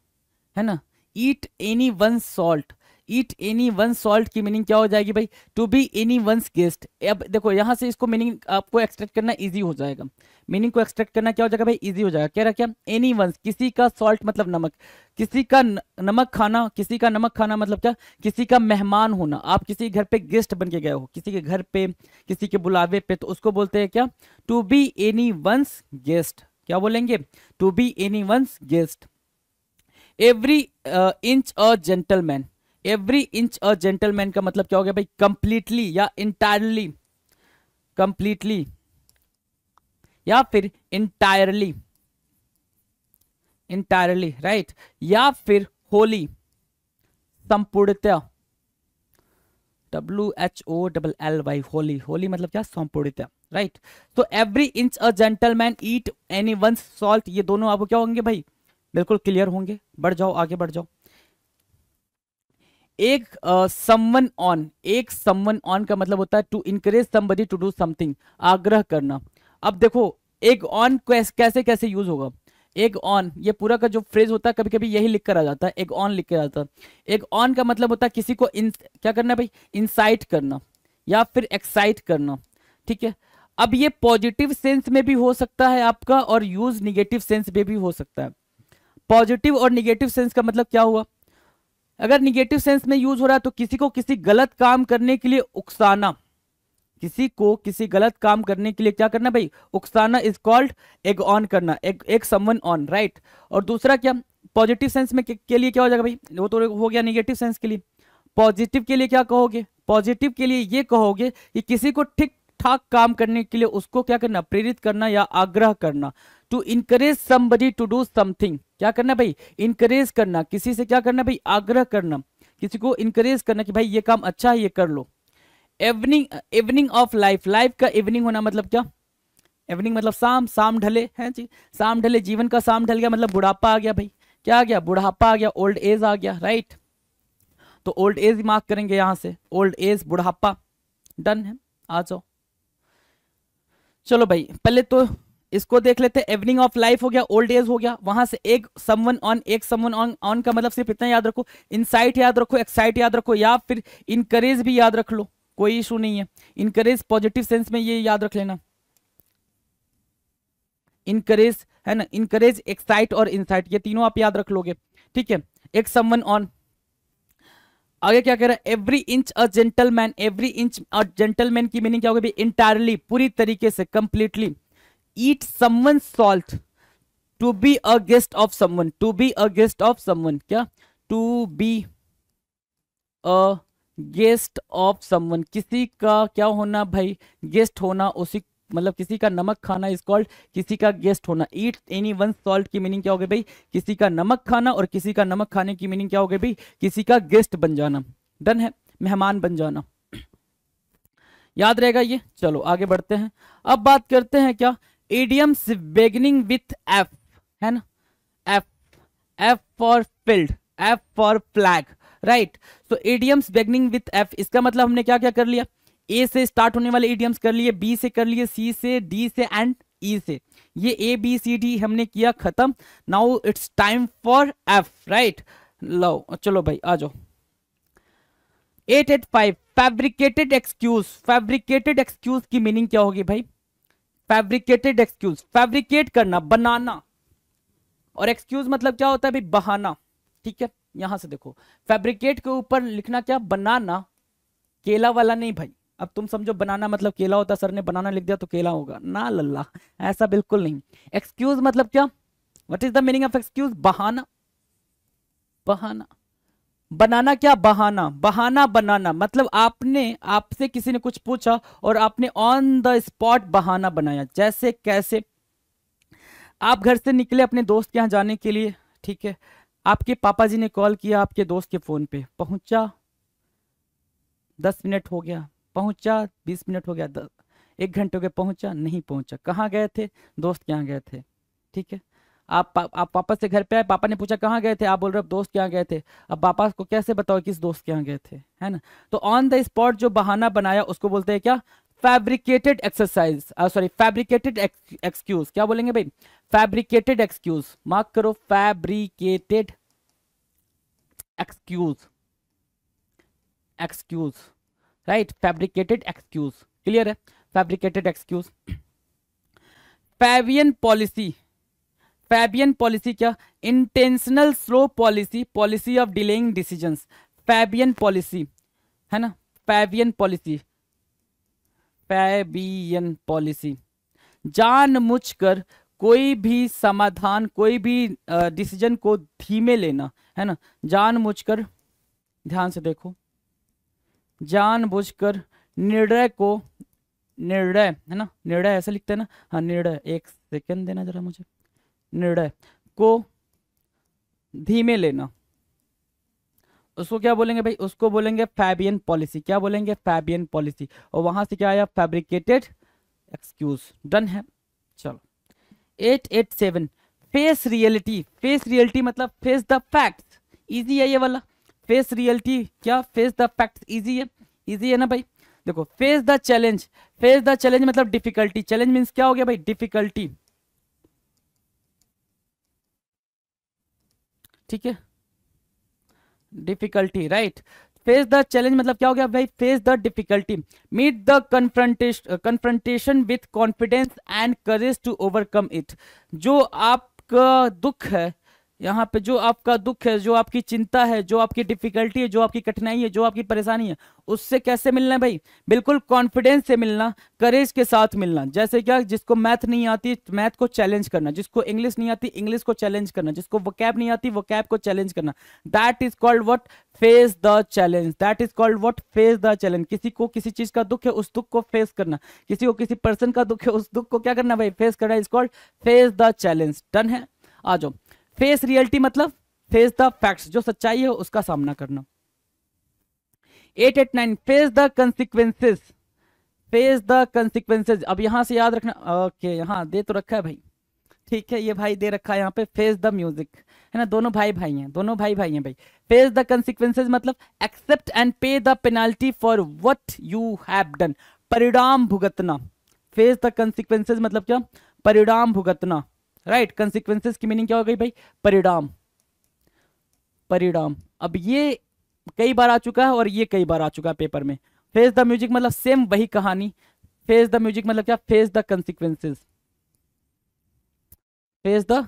है ना eat anyone salt eat anyone salt की मीनिंग क्या हो जाएगी भाई to be anyone guest अब देखो यहाँ से इसको मीनिंग आपको एक्सट्रैक्ट करना ईजी हो जाएगा मीनिंग को एक्सट्रैक्ट करना क्या हो जाएगा भाई ईजी हो जाएगा कह रहा क्या एनी वन किसी का सॉल्ट मतलब नमक किसी का नमक खाना किसी का नमक खाना मतलब क्या किसी का मेहमान होना आप किसी घर पे गेस्ट बन के गए हो किसी के घर पे किसी के बुलावे पे तो उसको बोलते हैं क्या to be anyone's guest क्या बोलेंगे to be anyone's guest every inch a gentleman every inch a gentleman का मतलब क्या हो गया भाई कंप्लीटली या इंटायरली कंप्लीटली या फिर इंटायरली इंटायरली राइट या फिर होली संपूर्णतया W H O double L Y wholly wholly मतलब क्या संपूर्णतया राइट तो every inch a gentleman eat anyone's salt ये दोनों आपको क्या होंगे भाई बिल्कुल क्लियर होंगे बढ़ जाओ आगे बढ़ जाओ egg someone uh, on egg someone on का मतलब होता है to encourage somebody to do something आग्रह करना अब देखो एक ऑन कैसे कैसे कैसे यूज होगा एक ऑन ये पूरा का जो फ्रेज होता है कभी कभी यही लिख कर आ जाता है एक ऑन लिख कर आता है एक ऑन का मतलब होता है किसी को इन क्या करना है भाई इंसाइट करना या फिर एक्साइट करना ठीक है अब ये पॉजिटिव सेंस में भी हो सकता है आपका और यूज निगेटिव सेंस में भी हो सकता है पॉजिटिव और निगेटिव सेंस का मतलब क्या हुआ अगर निगेटिव सेंस में यूज हो रहा है तो किसी को किसी गलत काम करने के लिए उकसाना किसी को किसी गलत काम करने के लिए क्या करना भाई उकसाना इज कॉल्ड एग ऑन करना egg egg someone on right और दूसरा क्या पॉजिटिव सेंस में के, के लिए क्या हो जाएगा भाई वो तो हो गया निगेटिव सेंस के लिए पॉजिटिव के लिए क्या कहोगे पॉजिटिव के लिए ये कहोगे कि किसी को ठीक ठाक काम करने के लिए उसको क्या करना प्रेरित करना या आग्रह करना to encourage somebody to do something क्या करना है भाई इनकरेज करना किसी से क्या करना भाई आग्रह करना किसी को इनकरेज करना कि भाई ये काम अच्छा है ये कर लो evening evening of life life का इवनिंग होना मतलब क्या इवनिंग मतलब शाम शाम ढले हैं जी शाम ढले जीवन का शाम ढल गया मतलब बुढ़ापा आ गया भाई क्या आ गया बुढ़ापा आ गया ओल्ड एज आ गया राइट तो ओल्ड एज मार्क करेंगे यहां से ओल्ड एज बुढ़ापा डन है आ जाओ चलो भाई पहले तो इसको देख लेते हैं एवनिंग ऑफ लाइफ हो गया ओल्ड एज हो गया वहां से egg someone on egg someone on on का मतलब सिर्फ इतना याद रखो इनसाइट याद रखो एक्साइट याद रखो या फिर इनकरेज भी याद रख लो कोई इशू नहीं है इनकरेज पॉजिटिव सेंस में ये याद रख लेना इनकरेज है ना इनकरेज एक्साइट और इनसाइट ये तीनों आप याद रख लोगे ठीक है एक समवन ऑन आगे क्या कह रहा है every inch a gentleman every inch a gentleman की मीनिंग क्या होगी इंटायरली पूरी तरीके से completely eat someone's salt to be a guest of someone to be a guest of someone क्या to be a guest of someone किसी का क्या होना भाई गेस्ट होना उसी मतलब किसी का नमक खाना इज कॉल्ड किसी का गेस्ट होना ईट एनी वन सॉल्ट की मीनिंग क्या हो गई भाई किसी का नमक खाना और किसी का नमक खाने की मीनिंग क्या हो गई भाई किसी का गेस्ट बन जाना डन है मेहमान बन जाना याद रहेगा ये चलो आगे बढ़ते हैं अब बात करते हैं क्या इडियम्स बेगनिंग विथ एफ है ना F F for field F for flag right so idioms beginning with F इसका मतलब हमने क्या क्या कर लिया ए से स्टार्ट होने वाले एडियम्स कर लिए बी से कर लिए सी से डी से एंड ई e से ये ए बी सी डी हमने किया खत्म now it's time for F right लो चलो भाई आ जाओ eight eight five fabricated excuse fabricated excuse की मीनिंग क्या होगी भाई फैब्रिकेटेड एक्सक्यूज फैब्रिकेट करना बनाना और एक्सक्यूज मतलब क्या होता है बहाना ठीक है यहां से देखो फैब्रिकेट के ऊपर लिखना क्या बनाना केला वाला नहीं भाई अब तुम समझो बनाना मतलब केला होता सर ने बनाना लिख दिया तो केला होगा ना लल्ला ऐसा बिल्कुल नहीं एक्सक्यूज मतलब क्या what is the meaning of excuse बहाना बहाना बनाना क्या बहाना बहाना बनाना मतलब आपने आपसे किसी ने कुछ पूछा और आपने ऑन द स्पॉट बहाना बनाया जैसे कैसे आप घर से निकले अपने दोस्त के यहाँ जाने के लिए ठीक है आपके पापा जी ने कॉल किया आपके दोस्त के फ़ोन पे पहुंचा दस मिनट हो गया पहुंचा बीस मिनट हो गया एक घंटे हो गया पहुंचा नहीं पहुंचा कहाँ गए थे दोस्त के यहाँ गए थे ठीक है आप पा, आप पापा से घर पे आए पापा ने पूछा कहाँ गए थे आप बोल रहे हो दोस्त के यहाँ गए थे अब पापा को कैसे बताओ किस दोस्त के यहाँ गए थे है ना तो ऑन द स्पॉट जो बहाना बनाया उसको बोलते हैं क्या fabricated exercise sorry fabricated excuse क्या बोलेंगे भाई फैब्रिकेटेड एक्सक्यूज मार्क करो fabricated excuse excuse right fabricated excuse clear है fabricated excuse Fabian policy Fabian policy क्या intentional slow policy policy of delaying decision Fabian policy है ना फैबियन पॉलिसी फैबियन पॉलिसी जानबूझकर कोई भी समाधान कोई भी डिसीजन को धीमे लेना है ना जानबूझकर ध्यान से देखो जानबूझकर निर्णय को निर्णय है ना निर्णय ऐसे लिखते हैं ना हाँ निर्णय एक सेकेंड देना जरा मुझे निर्णय को धीमे लेना उसको क्या बोलेंगे भाई उसको बोलेंगे फैबियन पॉलिसी क्या बोलेंगे फैबियन पॉलिसी और वहां से क्या आया फैब्रिकेटेड एक्सक्यूज डन है चलो eight eight seven face reality face reality मतलब फेस द फैक्ट इजी है ये वाला फेस रियलिटी क्या फेस द फैक्ट इजी है इजी है ना भाई देखो face the challenge face the challenge मतलब डिफिकल्टी चैलेंज मीन्स क्या हो गया भाई डिफिकल्टी ठीक है difficulty right face the challenge मतलब क्या हो गया भाई face the difficulty meet the confrontation with confidence and courage to overcome it जो आपका दुख है यहाँ पे जो आपका दुख है जो आपकी चिंता है जो आपकी डिफिकल्टी है जो आपकी कठिनाई है जो आपकी परेशानी है उससे कैसे मिलना है भाई बिल्कुल कॉन्फिडेंस से मिलना करेज के साथ मिलना जैसे क्या जिसको मैथ नहीं आती मैथ को चैलेंज करना जिसको इंग्लिश नहीं आती इंग्लिश को चैलेंज करना जिसको वकैब नहीं आती वकैब को चैलेंज करना that is called what face the challenge that is called what face the challenge किसी को किसी चीज का दुख है उस दुख को फेस करना किसी को किसी पर्सन का दुख है उस दुख को क्या करना भाई फेस करना is called face the challenge done है आ जाओ फेस रियलिटी मतलब फेस द फैक्ट्स जो सच्चाई है उसका सामना करना eight eight nine face the consequences face the consequences अब यहां से याद रखना ओके यहां दे तो रखा है भाई ठीक है ये भाई दे रखा है यहाँ पे फेस द म्यूजिक है ना दोनों भाई भाई हैं दोनों भाई भाई हैं भाई फेस द कंसिक्वेंसेज मतलब accept and pay the penalty for what you have done परिणाम भुगतना फेस द कंसिक्वेंसेज मतलब क्या परिणाम भुगतना राइट right? कंसिक्वेंसेस की मीनिंग क्या हो गई भाई परिणाम परिणाम अब ये कई बार आ चुका है और ये कई बार आ चुका है पेपर में फेस द म्यूजिक मतलब सेम वही कहानी फेस द म्यूजिक मतलब क्या face the consequences face the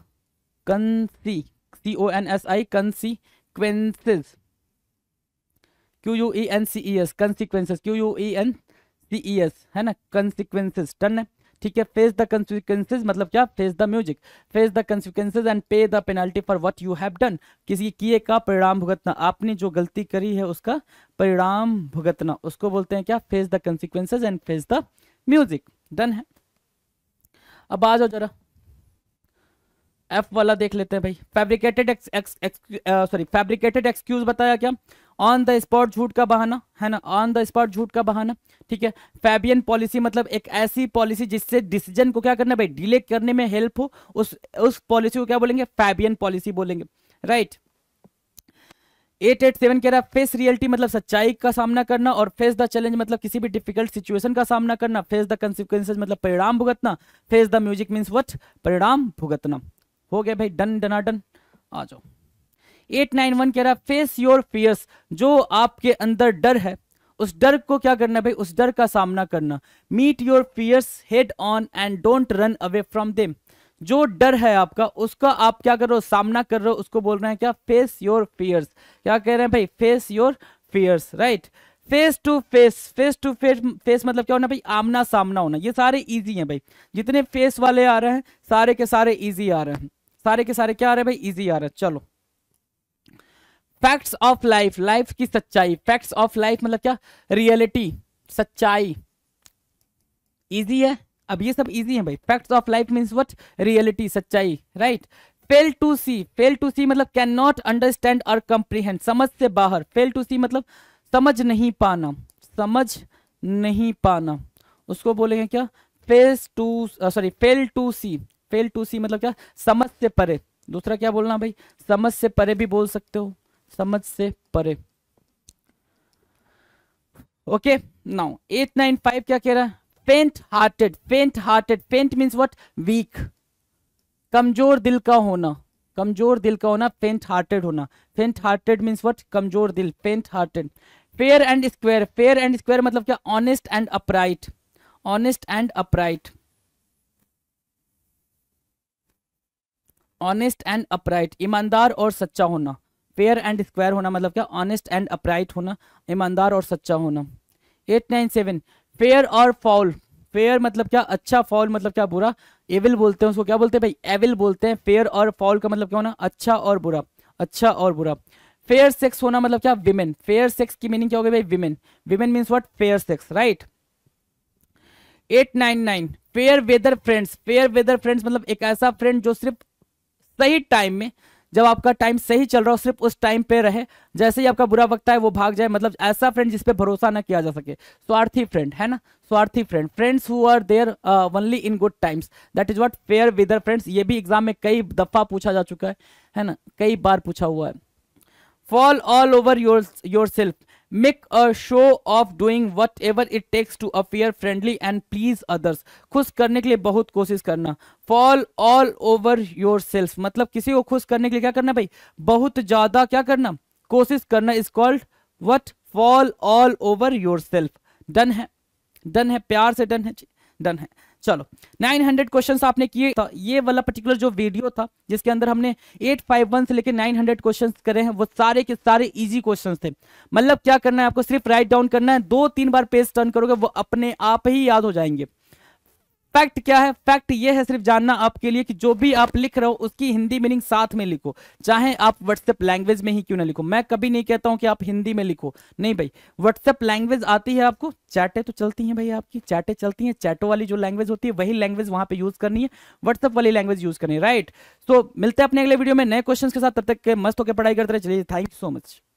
कंसी C O N S I consequences Q U E N C E S consequences Q U E N C E S है ना कंसिक्वेंसिस टन है ठीक है फेस द कंसिक्वेंसेज मतलब क्या face the music face the consequences and pay the penalty for what you have done किसी किए का परिणाम भुगतना आपने जो गलती करी है उसका परिणाम भुगतना उसको बोलते हैं क्या face the consequences and face the music done है अब आ जाओ जरा एफ वाला देख लेते हैं भाई फैब्रिकेटेड सॉरी फैब्रिकेटेड एक्सक्यूज बताया क्या ऑन द स्पॉट झूठ का बहाना है ना ऑन द स्पॉट झूठ का बहाना ठीक है फैबियन पॉलिसी मतलब एक ऐसी पॉलिसी जिससे डिसीजन को क्या करना भाई डिले करने में हेल्प हो उस उस पॉलिसी को क्या बोलेंगे फैबियन पॉलिसी बोलेंगे right right. Eight eight seven कह रहा है फेस रियलिटी मतलब सच्चाई का सामना करना और फेस द चैलेंज मतलब किसी भी डिफिकल्ट सिचुएशन का सामना करना फेस द कंसिक्वेंसेज मतलब परिणाम भुगतना face the music means what परिणाम भुगतना हो गया भाई डन डना डन आ जाओ एट नाइन वन कह रहा है फेस योर फियर्स जो आपके अंदर डर है उस डर को क्या करना भाई उस डर का सामना करना meet your fears head on and don't run away from them जो डर है आपका उसका आप क्या कर रहे हो सामना कर रहे हो उसको बोल रहे हैं क्या फेस योर फियर्स क्या कह रहे हैं भाई face your fears right face to face face to face face मतलब क्या होना भाई आमना सामना होना ये सारे इजी हैं भाई जितने फेस वाले आ रहे हैं सारे के सारे इजी आ रहे हैं सारे के सारे क्या आ रहे हैं भाई इजी आ रहे हैं चलो फैक्ट्स ऑफ लाइफ लाइफ की सच्चाई फैक्ट्स ऑफ लाइफ मतलब क्या रियलिटी सच्चाई इजी है अब ये सब इजी है भाई facts of life means what reality सच्चाई right fail to see fail to see मतलब कैन नॉट अंडरस्टैंड और कंप्रीहेंड समझ से बाहर फेल टू सी मतलब समझ नहीं पाना समझ नहीं पाना उसको बोलेंगे क्या face to sorry fail to see fail to see मतलब क्या समझ से परे दूसरा क्या बोलना भाई समझ से परे भी बोल सकते हो समझ से परे okay now eight nine five क्या कह रहा है फेंट हार्टेड फेंट हार्टेड फेंट मीन्स वट वीक कमजोर दिल का होना कमजोर दिल का होना फेंट हार्टेड होना फेंट हार्टेड मीन्स वट कमजोर दिल faint hearted fair and square fair and square मतलब क्या honest and upright honest and upright honest and upright ईमानदार और सच्चा होना फेयर एंड स्क्वायर होना मतलब क्या ऑनेस्ट एंड अपराइट होना ईमानदार और सच्चा होना एट नाइन सेवन फेयर और फॉल फेयर मतलब क्या अच्छा फॉल मतलब क्या बुरा एविल बोलते हैं उसको क्या बोलते हैं भाई एविल बोलते हैं फेयर और फॉल का मतलब क्या होना अच्छा और बुरा अच्छा और बुरा फेयर सेक्स होना मतलब क्या विमेन फेयर सेक्स की मीनिंग क्या होगी भाई women women means what fair sex right eight nine nine fair weather friends fair weather friends मतलब एक ऐसा फ्रेंड जो सिर्फ सही टाइम में जब आपका टाइम सही चल रहा हो सिर्फ उस टाइम पे रहे जैसे ही आपका बुरा वक्त है वो भाग जाए मतलब ऐसा फ्रेंड जिस पे भरोसा ना किया जा सके स्वार्थी फ्रेंड है ना स्वार्थी friend friends who are there only in good times that is what fair weather friends ये भी एग्जाम में कई दफा पूछा जा चुका है है ना कई बार पूछा हुआ है fall all over your yourself make a show of doing whatever it takes to appear friendly and please others खुश करने के लिए बहुत कोशिश करना fall all over yourself मतलब किसी को खुश करने के लिए क्या करना भाई बहुत ज्यादा क्या करना कोशिश करना is called what fall all over yourself done है डन है प्यार से डन है डन है चलो 900 क्वेश्चन आपने किए था तो ये वाला पर्टिकुलर जो वीडियो था जिसके अंदर हमने 851 से लेकर 900 क्वेश्चन करे हैं वो सारे के सारे इजी क्वेश्चन थे मतलब क्या करना है आपको सिर्फ राइट डाउन करना है दो तीन बार पेज टर्न करोगे वो अपने आप ही याद हो जाएंगे फैक्ट क्या है फैक्ट ये है सिर्फ जानना आपके लिए कि जो भी आप लिख रहे हो उसकी हिंदी मीनिंग साथ में लिखो चाहे आप व्हाट्सएप लैंग्वेज में ही क्यों ना लिखो मैं कभी नहीं कहता हूं कि आप हिंदी में लिखो नहीं भाई व्हाट्सएप लैंग्वेज आती है आपको चैटे तो चलती हैं भाई आपकी चैटें चलती हैं चैटो वाली जो लैंग्वेज होती है वही लैंग्वेज वहां पर यूज करनी है व्हाट्सएप वाली लैंग्वेज यूज करनी है राइट तो मिलते हैं अपने अगले वीडियो में नए क्वेश्चन के साथ तब तक मस्त होकर पढ़ाई करते रहे चलिए थैंक यू सो मच